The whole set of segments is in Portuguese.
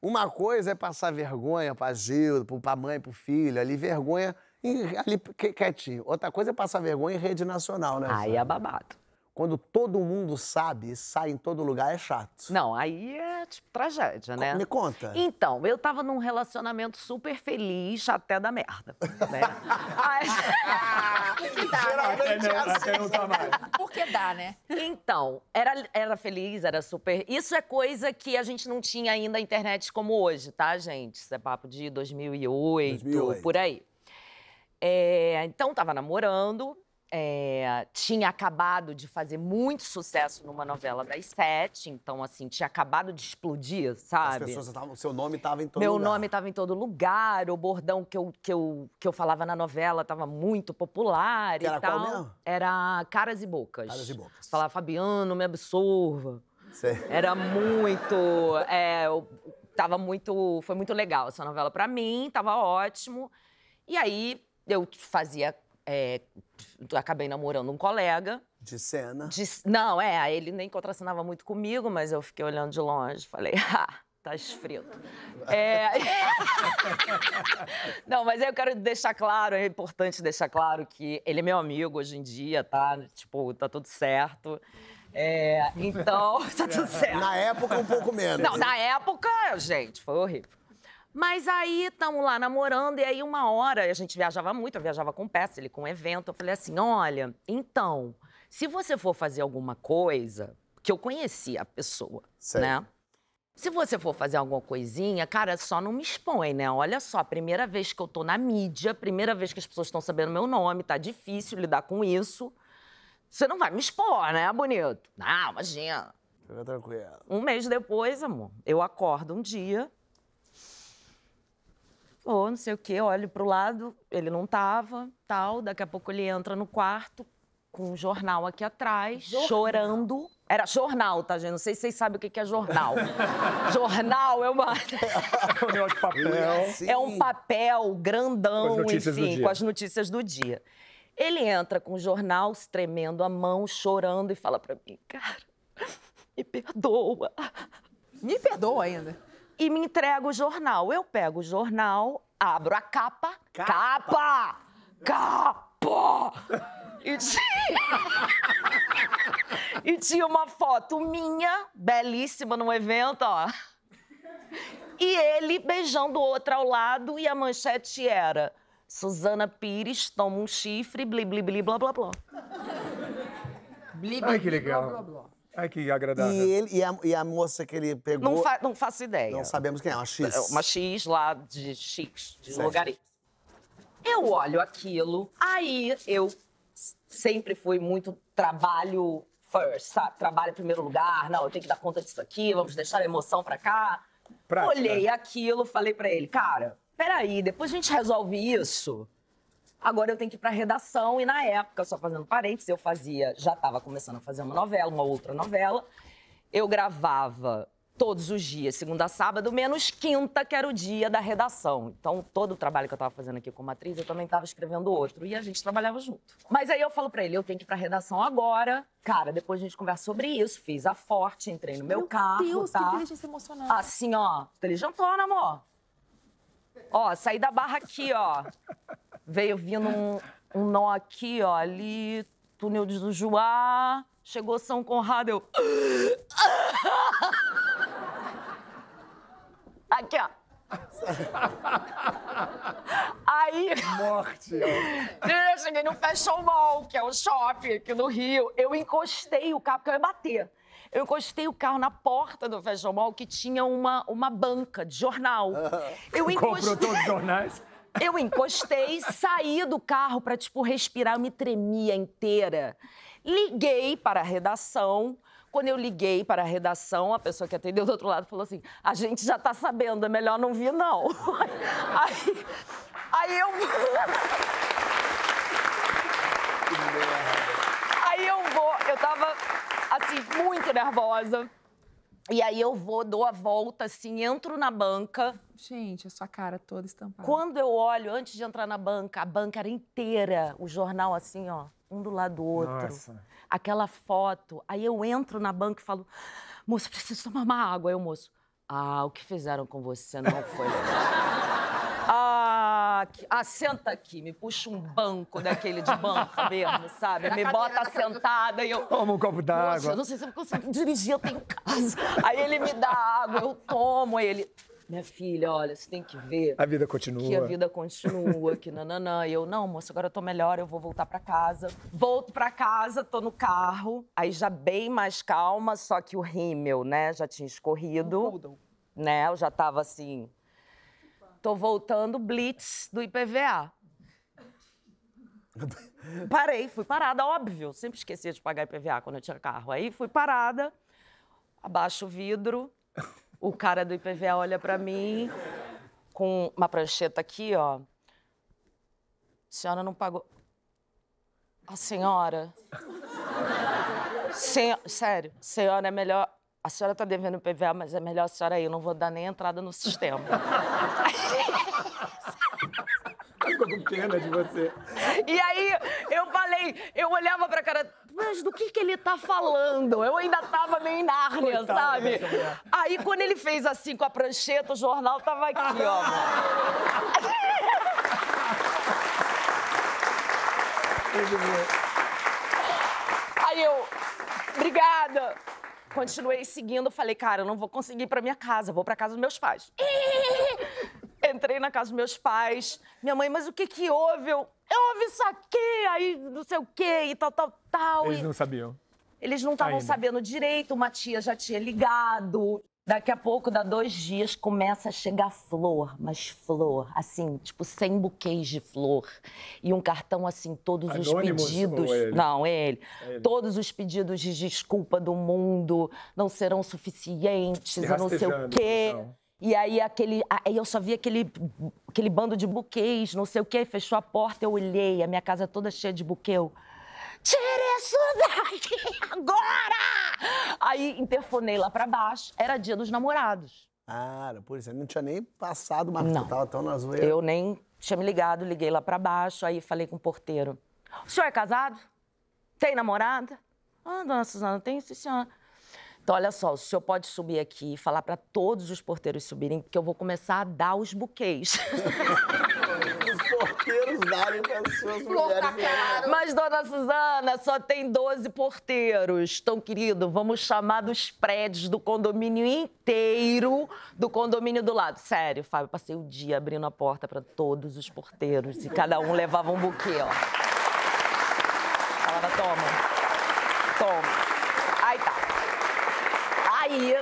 Uma coisa é passar vergonha pra Gildo, pra mãe, pro filho, ali vergonha ali quietinho. Outra coisa é passar vergonha em rede nacional, né? Aí é babado. Quando todo mundo sabe e sai em todo lugar, é chato. Não, aí é tipo tragédia, né? Me conta. Então, eu tava num relacionamento super feliz até da merda. Né? Mas... que Geralmente né? é assim. não tá mais dá, né? Então, era, era feliz, era super. Isso é coisa que a gente não tinha ainda a internet como hoje, tá, gente? Isso é papo de 2008, 2008. por aí. É, então, tava namorando é, tinha acabado de fazer muito sucesso numa novela das sete, então, assim, tinha acabado de explodir, sabe? As pessoas estavam. o seu nome estava em todo Meu lugar. Meu nome estava em todo lugar, o bordão que eu, que eu, que eu falava na novela estava muito popular que e era tal. Qual mesmo? Era Caras e Bocas. Caras e Bocas. Falava, Fabiano, me absorva. Sim. Era muito. É, tava muito. Foi muito legal essa novela para mim, tava ótimo. E aí eu fazia é, acabei namorando um colega. De cena? De, não, é, ele nem contracenava muito comigo, mas eu fiquei olhando de longe, falei, ah, tá esfrito. É... Não, mas eu quero deixar claro, é importante deixar claro que ele é meu amigo hoje em dia, tá? Tipo, tá tudo certo. É, então, tá tudo certo. Na época, um pouco menos. Não, na época, gente, foi horrível. Mas aí estamos lá namorando, e aí uma hora, a gente viajava muito, eu viajava com peça, ele com evento. Eu falei assim: olha, então, se você for fazer alguma coisa, que eu conhecia a pessoa, Sei. né? Se você for fazer alguma coisinha, cara, só não me expõe, né? Olha só, primeira vez que eu tô na mídia, primeira vez que as pessoas estão sabendo meu nome, tá difícil lidar com isso. Você não vai me expor, né, bonito? Não, imagina. Fica tranquilo. Um mês depois, amor, eu acordo um dia, ou não sei o quê, olho pro lado, ele não tava, tal. Daqui a pouco ele entra no quarto com um jornal aqui atrás, jornal. chorando. Era jornal, tá, gente? Não sei se vocês sabem o que é jornal. jornal é uma. é papel. É um papel grandão, com enfim, com as notícias do dia. Ele entra com o jornal, se tremendo a mão, chorando, e fala para mim, cara, me perdoa. Me perdoa ainda e me entrega o jornal. Eu pego o jornal, abro a capa. Capa! Capa! capa. E tinha... e tinha uma foto minha, belíssima, num evento, ó. E ele beijando outro ao lado e a manchete era Suzana Pires toma um chifre, bli, bli, blá, blá, blá. Ai, que legal. Blá, blá, blá. Ai, que agradável. E, ele, e, a, e a moça que ele pegou... Não, fa, não faço ideia. Não sabemos quem é, uma X. É, uma X lá de X, de certo. Eu olho aquilo, aí eu sempre fui muito trabalho first, sabe? Trabalho em primeiro lugar, não, eu tenho que dar conta disso aqui, vamos deixar a emoção pra cá. Prática. Olhei aquilo, falei pra ele, cara, peraí, depois a gente resolve isso. Agora eu tenho que ir para redação e na época, só fazendo parênteses, eu fazia, já estava começando a fazer uma novela, uma outra novela. Eu gravava todos os dias, segunda a sábado, menos quinta, que era o dia da redação. Então, todo o trabalho que eu estava fazendo aqui como atriz, eu também estava escrevendo outro e a gente trabalhava junto. Mas aí eu falo para ele, eu tenho que ir para redação agora. Cara, depois a gente conversa sobre isso. Fiz a forte, entrei no meu, meu carro, Deus, tá? que inteligência Assim, ó, inteligentona, amor. Ó, saí da barra aqui, ó. Veio vindo um, um nó aqui, ó, ali, túnel do Juá. Chegou São Conrado, eu. Aqui, ó. Aí. Morte. Eu cheguei no Fashion Mall, que é o shopping aqui no Rio. Eu encostei o carro, porque eu ia bater. Eu encostei o carro na porta do Fashion Mall, que tinha uma, uma banca de jornal. eu encostei. Comprou todos os jornais? Eu encostei, saí do carro para, tipo, respirar, eu me tremia inteira. Liguei para a redação. Quando eu liguei para a redação, a pessoa que atendeu do outro lado falou assim: a gente já tá sabendo, é melhor não vir, não. Aí, aí eu. Aí eu vou, eu tava assim, muito nervosa. E aí eu vou, dou a volta, assim, entro na banca. Gente, a sua cara toda estampada. Quando eu olho, antes de entrar na banca, a banca era inteira, o jornal assim, ó, um do lado do outro. Nossa. Aquela foto. Aí eu entro na banca e falo, moço, preciso tomar uma água. Aí o moço, ah, o que fizeram com você não foi legal aqui, ah, senta aqui, me puxa um banco daquele de banco mesmo, sabe? me bota sentada e eu. Toma um copo d'água. não sei se eu consigo dirigir, eu tenho casa. Aí ele me dá água, eu tomo, aí ele. Minha filha, olha, você tem que ver. A vida continua. Que a vida continua, que nananã. E eu, não, moço, agora eu tô melhor, eu vou voltar para casa. Volto para casa, tô no carro. Aí já bem mais calma, só que o rímel, né, já tinha escorrido. Um né, eu já tava assim, Tô voltando blitz do IPVA. Parei, fui parada, óbvio. Sempre esquecia de pagar IPVA quando eu tinha carro. Aí fui parada, abaixo o vidro, o cara do IPVA olha para mim com uma prancheta aqui, ó. senhora não pagou. A senhora. Sen... Sério, senhora é melhor a senhora tá devendo PVA, mas é melhor a senhora ir, eu não vou dar nem entrada no sistema. Ficou tá com pena de você. E aí, eu falei, eu olhava pra cara, mas do que que ele tá falando? Eu ainda tava meio em Nárnia, Coitada sabe? Aí, quando ele fez assim com a prancheta, o jornal tava aqui, ó. aí eu, obrigada continuei seguindo, falei, cara, eu não vou conseguir ir pra minha casa, vou pra casa dos meus pais. Entrei na casa dos meus pais, minha mãe, mas o que que houve? Eu, eu ouvi isso aqui, aí não sei o quê, e tal, tal, tal. Eles e... não sabiam. Eles não estavam sabendo direito, uma tia já tinha ligado. Daqui a pouco, dá dois dias, começa a chegar flor, mas flor, assim, tipo, sem buquês de flor. E um cartão, assim, todos os assim, pedidos. É ele? Não, é ele. É ele. Todos os pedidos de desculpa do mundo não serão suficientes, a não sei o quê. Então. E aí aquele, aí eu só vi aquele, aquele bando de buquês, não sei o quê, fechou a porta, eu olhei, a minha casa toda cheia de buquê. Eu, Tirei isso daqui agora! Aí interfonei lá para baixo, era dia dos namorados. Ah, por isso, não tinha nem passado, mas não. tava tão na zoeira. Eu nem tinha me ligado, liguei lá para baixo, aí falei com o porteiro. O senhor é casado? Tem namorada? Ah, dona Suzana, tem sim, senhora. Então, olha só, o senhor pode subir aqui e falar para todos os porteiros subirem, porque eu vou começar a dar os buquês. os porteiros darem para as suas tá mulheres. Mas, dona Suzana, só tem 12 porteiros. Então, querido, vamos chamar dos prédios do condomínio inteiro do condomínio do lado. Sério, Fábio, passei o dia abrindo a porta para todos os porteiros e cada um levava um buquê, ó. Falava, toma, toma. Aí tá. Aí,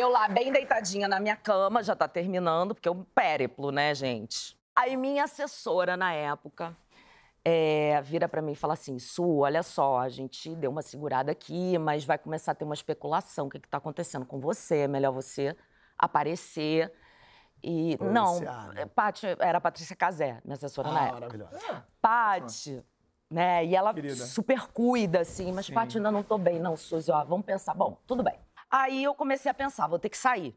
eu lá, bem deitadinha na minha cama, já tá terminando, porque é um périplo, né, gente? Aí minha assessora na época é, vira para mim e fala assim: Su, olha só, a gente deu uma segurada aqui, mas vai começar a ter uma especulação. O que está acontecendo com você? É melhor você aparecer. E não, né? Pati, era a Patrícia Casé, minha assessora ah, na época. Maravilhosa. Ah, Pati, né? E ela Querida. super cuida, assim, mas Pati, ainda não tô bem, não, Suzy, ó, vamos pensar. Bom, tudo bem. Aí eu comecei a pensar, vou ter que sair.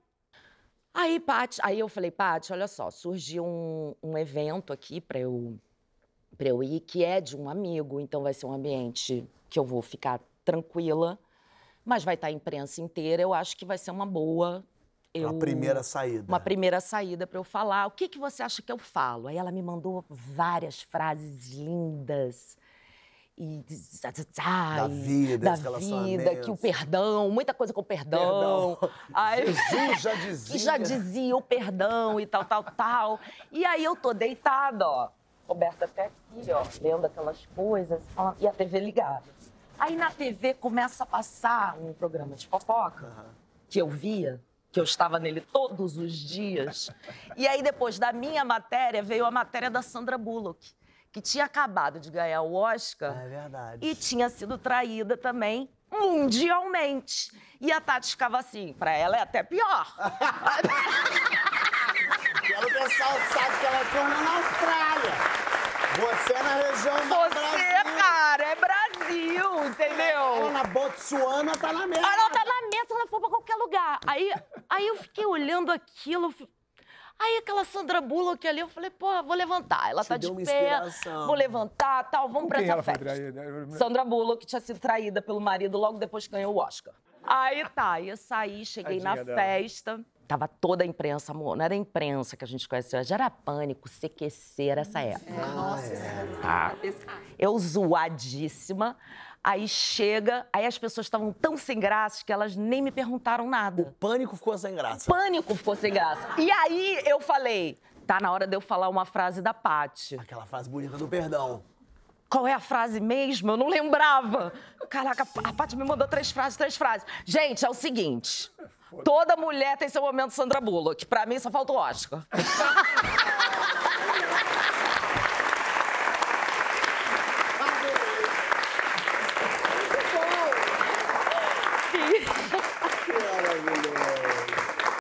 Aí, Pat, aí eu falei, Pat, olha só, surgiu um, um evento aqui para eu, para eu ir, que é de um amigo, então vai ser um ambiente que eu vou ficar tranquila, mas vai estar tá a imprensa inteira, eu acho que vai ser uma boa. Eu, uma primeira saída. Uma primeira saída para eu falar. O que, que você acha que eu falo? Aí ela me mandou várias frases lindas e da vida, da vida, que o perdão, muita coisa com o perdão. perdão. Aí, Jesus já dizia. Que já né? dizia o perdão e tal, tal, tal. E aí eu tô deitada, ó, coberta até aqui, ó, lendo aquelas coisas e a TV ligada. Aí na TV começa a passar um programa de fofoca uhum. que eu via, que eu estava nele todos os dias. E aí depois da minha matéria veio a matéria da Sandra Bullock que tinha acabado de ganhar o Oscar. É verdade. E tinha sido traída também mundialmente. E a Tati ficava assim, pra ela é até pior. Pelo pessoal sabe que ela é corna na Austrália. Você é na região do Você, Brasil. cara, é Brasil, entendeu? Ela na Botsuana tá na mesa. Ela tá na mesa, ela foi pra qualquer lugar. Aí, aí eu fiquei olhando aquilo, fiquei Aí aquela Sandra Bullock ali, eu falei, pô vou levantar. Ela Te tá de pé, inspiração. vou levantar, tal, vamos Com pra essa festa. Sandra Bullock tinha sido traída pelo marido logo depois que ganhou o Oscar. Aí tá, eu saí, cheguei na dela. festa. Tava toda a imprensa, amor. Não era a imprensa que a gente conheceu, já era pânico, sequecer essa época. É, nossa, ah, é. Tá. Eu zoadíssima. Aí chega, aí as pessoas estavam tão sem graça que elas nem me perguntaram nada. O pânico ficou sem graça. O pânico ficou sem graça. E aí eu falei, tá na hora de eu falar uma frase da Paty. Aquela frase bonita do perdão. Qual é a frase mesmo? Eu não lembrava. Caraca, a Paty me mandou três frases, três frases. Gente, é o seguinte. Toda mulher tem seu momento Sandra Bullock. Pra mim, só falta o Oscar.